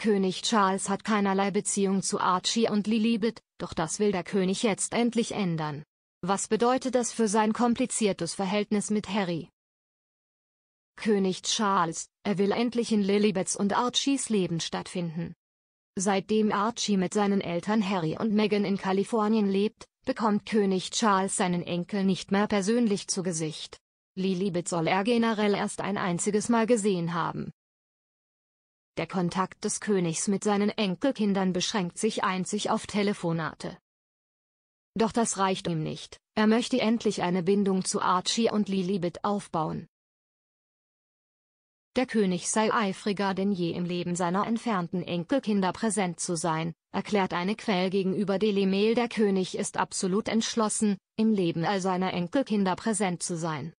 König Charles hat keinerlei Beziehung zu Archie und Lilibet, doch das will der König jetzt endlich ändern. Was bedeutet das für sein kompliziertes Verhältnis mit Harry? König Charles, er will endlich in Lilibets und Archies Leben stattfinden. Seitdem Archie mit seinen Eltern Harry und Meghan in Kalifornien lebt, bekommt König Charles seinen Enkel nicht mehr persönlich zu Gesicht. Lilibet soll er generell erst ein einziges Mal gesehen haben. Der Kontakt des Königs mit seinen Enkelkindern beschränkt sich einzig auf Telefonate. Doch das reicht ihm nicht, er möchte endlich eine Bindung zu Archie und Lilibet aufbauen. Der König sei eifriger denn je im Leben seiner entfernten Enkelkinder präsent zu sein, erklärt eine Quelle gegenüber Daily Mail. Der König ist absolut entschlossen, im Leben all seiner Enkelkinder präsent zu sein.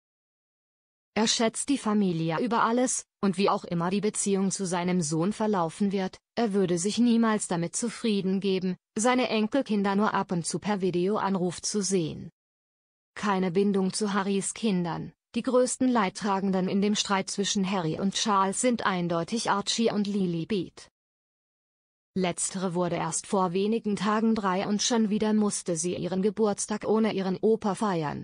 Er schätzt die Familie über alles, und wie auch immer die Beziehung zu seinem Sohn verlaufen wird, er würde sich niemals damit zufrieden geben, seine Enkelkinder nur ab und zu per Videoanruf zu sehen. Keine Bindung zu Harrys Kindern. Die größten Leidtragenden in dem Streit zwischen Harry und Charles sind eindeutig Archie und Lily Beat. Letztere wurde erst vor wenigen Tagen drei und schon wieder musste sie ihren Geburtstag ohne ihren Opa feiern.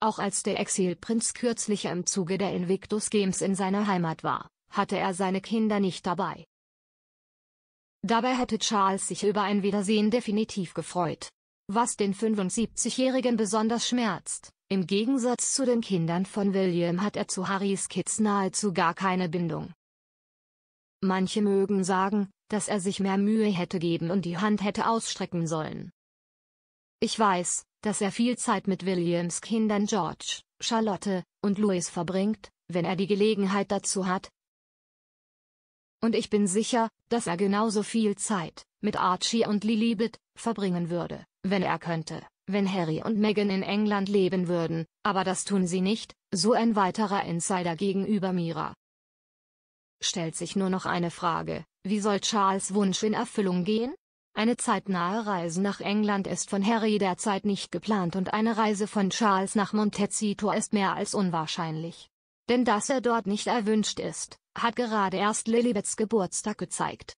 Auch als der Exilprinz kürzlich im Zuge der Invictus Games in seiner Heimat war, hatte er seine Kinder nicht dabei. Dabei hätte Charles sich über ein Wiedersehen definitiv gefreut. Was den 75-Jährigen besonders schmerzt, im Gegensatz zu den Kindern von William hat er zu Harrys Kids nahezu gar keine Bindung. Manche mögen sagen, dass er sich mehr Mühe hätte geben und die Hand hätte ausstrecken sollen. Ich weiß, dass er viel Zeit mit Williams Kindern George, Charlotte und Louis verbringt, wenn er die Gelegenheit dazu hat. Und ich bin sicher, dass er genauso viel Zeit mit Archie und Lilibet verbringen würde, wenn er könnte, wenn Harry und Meghan in England leben würden, aber das tun sie nicht, so ein weiterer Insider gegenüber Mira. Stellt sich nur noch eine Frage, wie soll Charles Wunsch in Erfüllung gehen? Eine zeitnahe Reise nach England ist von Harry derzeit nicht geplant und eine Reise von Charles nach Montecito ist mehr als unwahrscheinlich. Denn dass er dort nicht erwünscht ist, hat gerade erst Lilibets Geburtstag gezeigt.